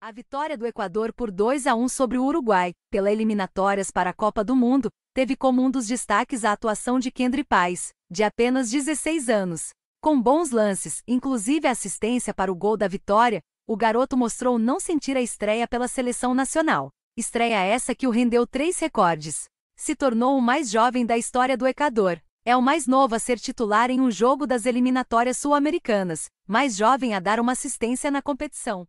A vitória do Equador por 2 a 1 sobre o Uruguai, pela eliminatórias para a Copa do Mundo, teve como um dos destaques a atuação de Kendry Paes, de apenas 16 anos. Com bons lances, inclusive a assistência para o gol da vitória, o garoto mostrou não sentir a estreia pela seleção nacional. Estreia essa que o rendeu três recordes. Se tornou o mais jovem da história do Equador. É o mais novo a ser titular em um jogo das eliminatórias sul-americanas, mais jovem a dar uma assistência na competição.